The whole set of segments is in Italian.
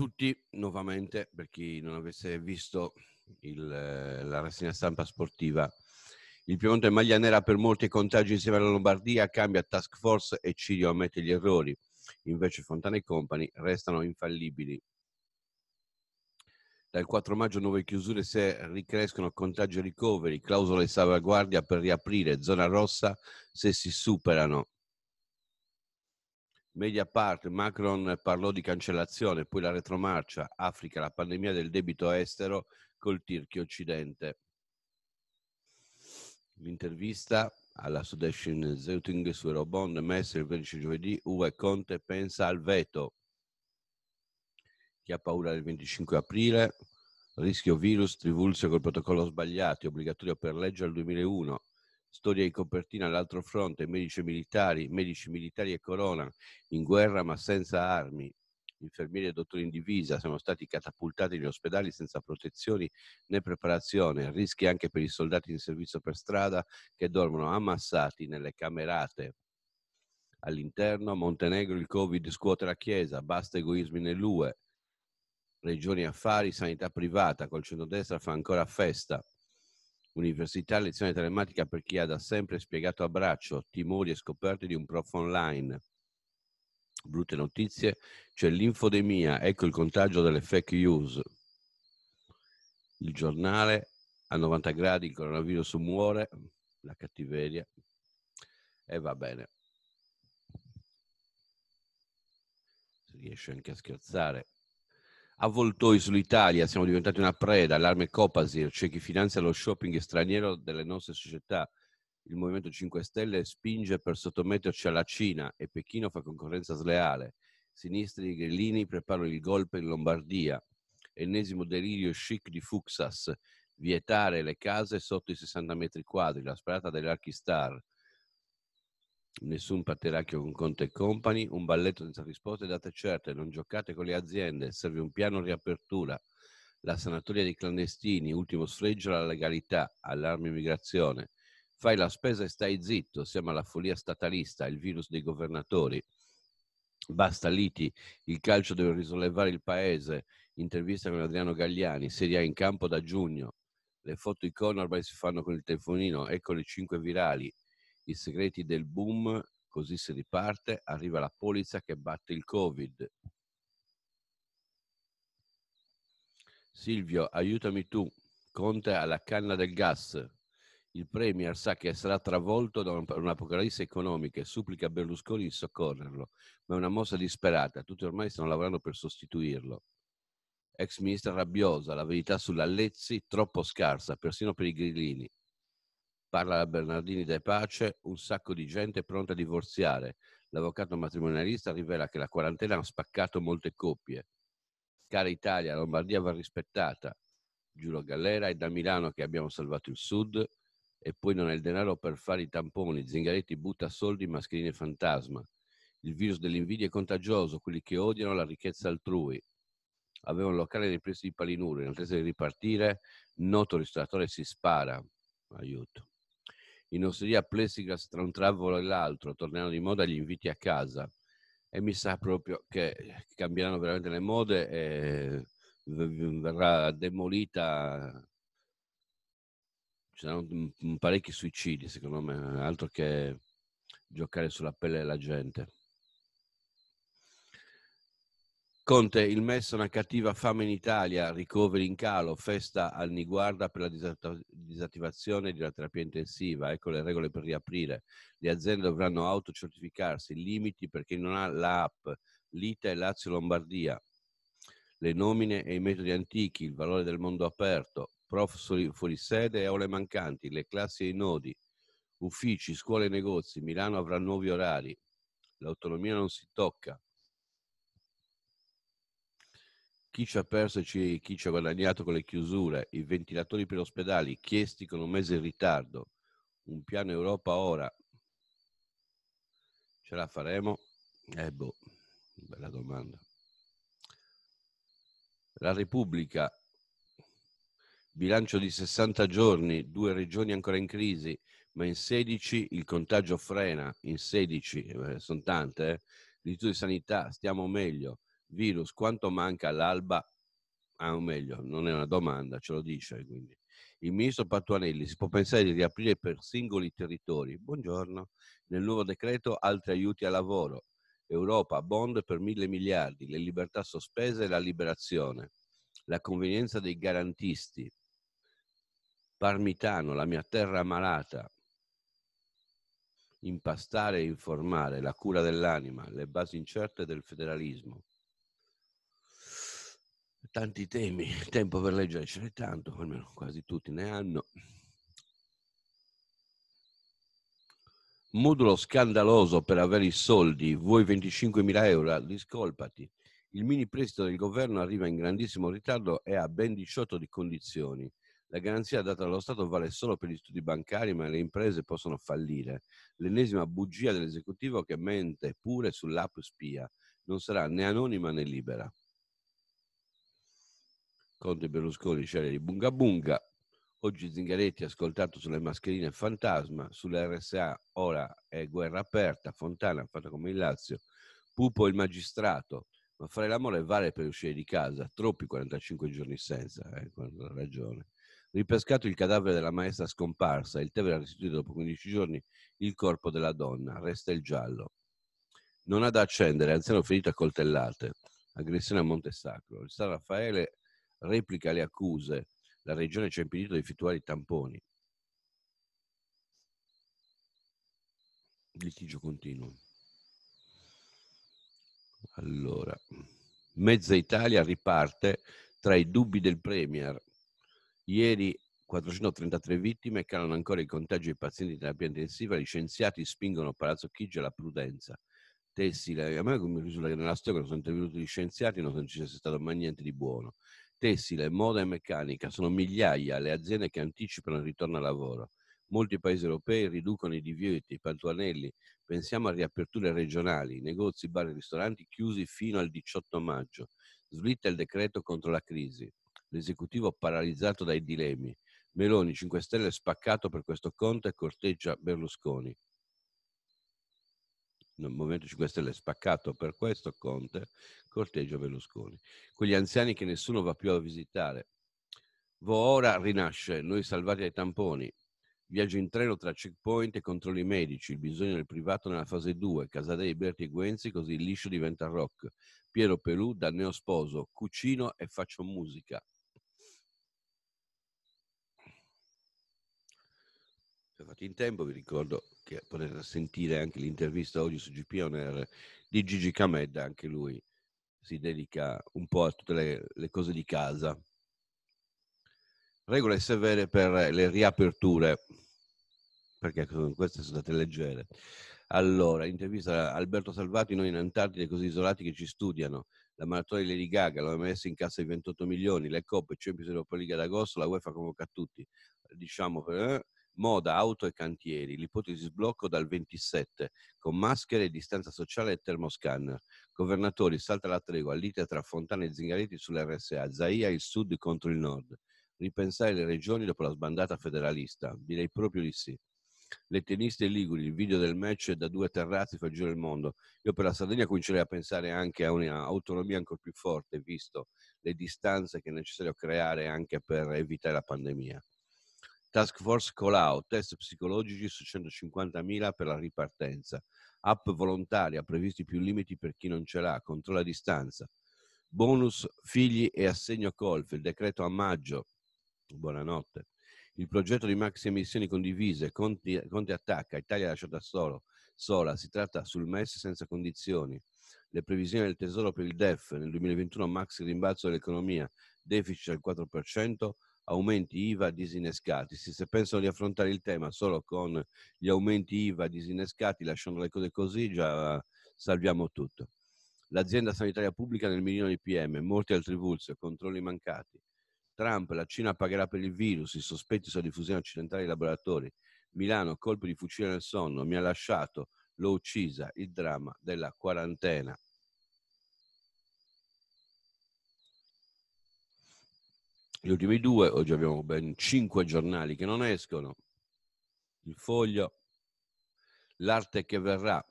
tutti nuovamente, per chi non avesse visto il, eh, la rassegna stampa sportiva. Il Piemonte è maglia nera per molti contagi insieme alla Lombardia, cambia task force e Cirio ammette gli errori. Invece Fontana e Company restano infallibili. Dal 4 maggio nuove chiusure se ricrescono contagi e ricoveri, clausole salvaguardia per riaprire, zona rossa se si superano media part, Macron parlò di cancellazione, poi la retromarcia, Africa, la pandemia del debito estero col Tirchio Occidente. L'intervista alla Sudestin Zeuting su Eurobond messa il 13 giovedì, Uwe Conte pensa al veto. Chi ha paura del 25 aprile? Rischio virus, trivulzio col protocollo sbagliato, obbligatorio per legge al 2001. Storia di copertina all'altro fronte, medici militari, medici militari e corona, in guerra ma senza armi, infermieri e dottori in divisa sono stati catapultati negli ospedali senza protezioni né preparazione, rischi anche per i soldati in servizio per strada che dormono ammassati nelle camerate. All'interno, Montenegro il Covid scuote la Chiesa, basta egoismi nell'UE. Regioni affari, sanità privata, col centro-destra fa ancora festa. Università lezione telematica per chi ha da sempre spiegato a braccio timori e scoperte di un prof online. Brutte notizie, c'è l'infodemia, ecco il contagio delle fake news. Il giornale a 90 gradi, il coronavirus muore, la cattiveria. E va bene. Si riesce anche a scherzare avvoltoi sull'Italia, siamo diventati una preda, l'arme Copasir, c'è cioè chi finanzia lo shopping straniero delle nostre società. Il Movimento 5 Stelle spinge per sottometterci alla Cina e Pechino fa concorrenza sleale. Sinistri e grillini preparano il golpe in Lombardia. Ennesimo delirio chic di Fuxas, vietare le case sotto i 60 metri quadri, la sparata dell'Archistar. Nessun patteracchio con Conte e Company, un balletto senza risposte date certe, non giocate con le aziende, serve un piano riapertura, la sanatoria dei clandestini, ultimo sfregio alla legalità, allarme immigrazione. Fai la spesa e stai zitto, siamo alla follia statalista, il virus dei governatori. Basta liti, il calcio deve risollevare il paese. Intervista con Adriano Gagliani, Serie A in campo da giugno. Le foto icona ormai si fanno con il telefonino, ecco le 5 virali i segreti del boom, così si riparte, arriva la polizza che batte il Covid. Silvio, aiutami tu, Conte alla canna del gas. Il Premier sa che sarà travolto da un'apocalisse economica e supplica a Berlusconi di soccorrerlo, ma è una mossa disperata, tutti ormai stanno lavorando per sostituirlo. Ex ministra rabbiosa, la verità sulla Lezzi troppo scarsa, persino per i grillini. Parla la Bernardini De Pace, un sacco di gente pronta a divorziare. L'avvocato matrimonialista rivela che la quarantena ha spaccato molte coppie. Cara Italia, Lombardia va rispettata. Giuro Gallera è da Milano che abbiamo salvato il Sud e poi non è il denaro per fare i tamponi. Zingaretti butta soldi mascherine fantasma. Il virus dell'invidia è contagioso, quelli che odiano la ricchezza altrui. Aveva un locale nei pressi di Palinuro, in attesa di ripartire, noto ristoratore si spara. Aiuto. In osteria plessigas tra un travolo e l'altro, torneranno di moda gli inviti a casa. E mi sa proprio che cambieranno veramente le mode e verrà demolita. Ci saranno parecchi suicidi, secondo me, altro che giocare sulla pelle della gente. Conte, il MES è una cattiva fame in Italia, ricoveri in calo, festa al Niguarda per la disattivazione di una terapia intensiva, ecco le regole per riaprire. Le aziende dovranno autocertificarsi, limiti per chi non ha l'app, Lita e Lazio Lombardia, le nomine e i metodi antichi, il valore del mondo aperto, prof fuori sede e aule mancanti, le classi e i nodi, uffici, scuole e negozi, Milano avrà nuovi orari, l'autonomia non si tocca, chi ci ha perso e chi ci ha guadagnato con le chiusure, i ventilatori per ospedali chiesti con un mese in ritardo, un piano Europa ora, ce la faremo? Eh boh, bella domanda. La Repubblica, bilancio di 60 giorni, due regioni ancora in crisi, ma in 16 il contagio frena, in 16, eh, sono tante, eh, l'istituto di sanità, stiamo meglio virus, quanto manca all'alba? Ah, o meglio, non è una domanda, ce lo dice quindi. Il ministro Patuanelli si può pensare di riaprire per singoli territori. Buongiorno. Nel nuovo decreto altri aiuti al lavoro. Europa, bond per mille miliardi, le libertà sospese e la liberazione. La convenienza dei garantisti. Parmitano, la mia terra malata. Impastare e informare, la cura dell'anima, le basi incerte del federalismo tanti temi, tempo per leggere ce n'è tanto, almeno quasi tutti ne hanno. Modulo scandaloso per avere i soldi, vuoi 25.000 euro, discolpati. Il mini prestito del governo arriva in grandissimo ritardo e ha ben 18 di condizioni. La garanzia data dallo Stato vale solo per gli studi bancari, ma le imprese possono fallire. L'ennesima bugia dell'esecutivo che mente pure sull'app spia. Non sarà né anonima né libera. Conte Berlusconi, scena di Bunga Bunga. Oggi Zingaretti ascoltato sulle mascherine fantasma, sull'RSA ora è guerra aperta, Fontana fatta come il Lazio, Pupo il magistrato, ma fare l'amore vale per uscire di casa, troppi 45 giorni senza, eh, ragione. Ripescato il cadavere della maestra scomparsa, il Tevere ha restituito dopo 15 giorni il corpo della donna, resta il giallo. Non ha da accendere, anziano ferito a coltellate, aggressione a Montesacro. Il San Raffaele replica le accuse, la Regione ci ha impedito di effettuare i tamponi. Litigio continuo. Allora, mezza Italia riparte tra i dubbi del Premier. Ieri 433 vittime, calano ancora i contagi ai pazienti di terapia intensiva, gli scienziati spingono Palazzo Chigi alla prudenza. Tessile, a me come risulta che nella storia quando sono intervenuti gli scienziati non ci sia stato mai niente di buono tessile, moda e meccanica. Sono migliaia le aziende che anticipano il ritorno al lavoro. Molti paesi europei riducono i divieti, i pantuanelli. Pensiamo a riaperture regionali, negozi, bar e ristoranti chiusi fino al 18 maggio. Slitta il decreto contro la crisi. L'esecutivo paralizzato dai dilemmi. Meloni 5 Stelle spaccato per questo conto e corteggia Berlusconi il Movimento 5 Stelle è spaccato per questo, Conte corteggio Berlusconi. Quegli anziani che nessuno va più a visitare. Vo ora rinasce, noi salvati dai tamponi. Viaggio in treno tra checkpoint e controlli medici, il bisogno del privato nella fase 2, Casadei, Berti e Guenzi, così il liscio diventa rock. Piero Pelù da neosposo, cucino e faccio musica. Se fate in tempo, vi ricordo che potete sentire anche l'intervista oggi su GPONR di Gigi Camed, anche lui si dedica un po' a tutte le, le cose di casa. Regole severe per le riaperture, perché queste sono state leggere. Allora, intervista Alberto Salvati, noi in Antartide così isolati che ci studiano. La maratona di Lady Gaga, l'OMS in cassa di 28 milioni, le coppe, Champions Europa League ad agosto, la UEFA convoca tutti. Diciamo, eh, moda, auto e cantieri, l'ipotesi sblocco dal 27, con maschere, distanza sociale e termoscanner. Governatori, salta la tregua, lite tra Fontana e Zingaretti sull'RSA, Zaia il sud contro il nord. Ripensare le regioni dopo la sbandata federalista, direi proprio di sì. Le tenniste liguri, il video del match da due terrazzi fa girare il mondo. Io per la Sardegna comincerei a pensare anche a un'autonomia ancora più forte, visto le distanze che è necessario creare anche per evitare la pandemia. Task Force Call Out, test psicologici su 150.000 per la ripartenza, app volontaria, previsti più limiti per chi non ce l'ha, controllo a distanza, bonus figli e assegno colf, il decreto a maggio, buonanotte, il progetto di maxi emissioni condivise, conti, Conte attacca, Italia lasciata solo, sola, si tratta sul MES senza condizioni, le previsioni del Tesoro per il DEF nel 2021 maxi rimbalzo dell'economia, deficit al 4%, aumenti IVA disinnescati. Se, se pensano di affrontare il tema solo con gli aumenti IVA disinnescati, lasciando le cose così, già salviamo tutto. L'azienda sanitaria pubblica nel milione di PM, molti altri trivulzio, controlli mancati. Trump, la Cina pagherà per il virus, i sospetti sulla diffusione accidentale dei laboratori. Milano, colpi di fucile nel sonno, mi ha lasciato, l'ho uccisa, il dramma della quarantena. Gli ultimi due, oggi abbiamo ben cinque giornali che non escono. Il foglio, l'arte che verrà.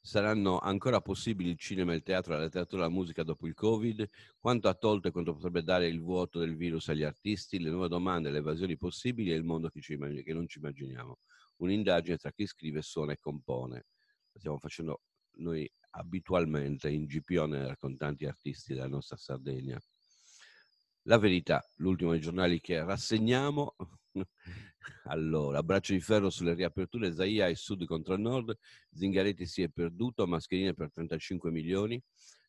Saranno ancora possibili il cinema, il teatro, la letteratura, la musica dopo il Covid? Quanto ha tolto e quanto potrebbe dare il vuoto del virus agli artisti? Le nuove domande, le evasioni possibili e il mondo che, immagini, che non ci immaginiamo. Un'indagine tra chi scrive, suona e compone. Lo stiamo facendo noi abitualmente in GPO, con tanti artisti della nostra Sardegna. La verità, l'ultimo dei giornali che rassegniamo. allora, braccio di ferro sulle riaperture, Zaia e Sud contro il Nord, Zingaretti si è perduto, mascherine per 35 milioni,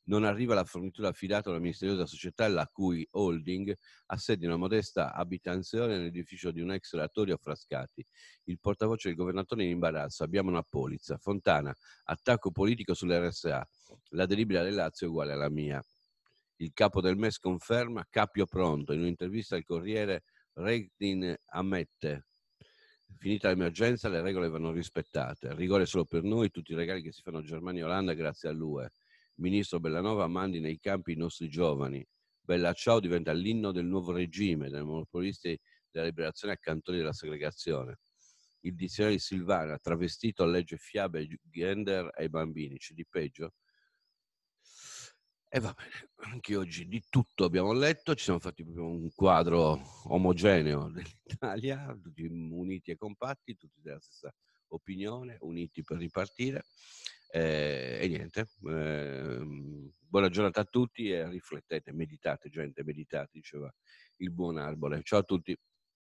non arriva la fornitura affidata alla misteriosa società la cui holding ha sede in una modesta abitazione nell'edificio di un ex oratorio Frascati. Il portavoce del governatore in imbarazzo, abbiamo una polizza. Fontana, attacco politico sull'RSA, la delibera del Lazio è uguale alla mia. Il capo del MES conferma Cappio pronto. In un'intervista al Corriere Redin ammette finita l'emergenza le regole vanno rispettate. Rigore solo per noi, tutti i regali che si fanno a Germania e Olanda grazie all'UE. Ministro Bellanova mandi nei campi i nostri giovani. Bella Ciao diventa l'inno del nuovo regime, dai monopolisti della liberazione a cantoni della segregazione. Il dizionario di Silvana, travestito a legge fiabe gender ai bambini, c'è di peggio? E va bene, anche oggi di tutto abbiamo letto, ci siamo fatti proprio un quadro omogeneo dell'Italia, tutti uniti e compatti, tutti della stessa opinione, uniti per ripartire. Eh, e niente, eh, buona giornata a tutti e riflettete, meditate gente, meditate, diceva il buon arbore. Ciao a tutti.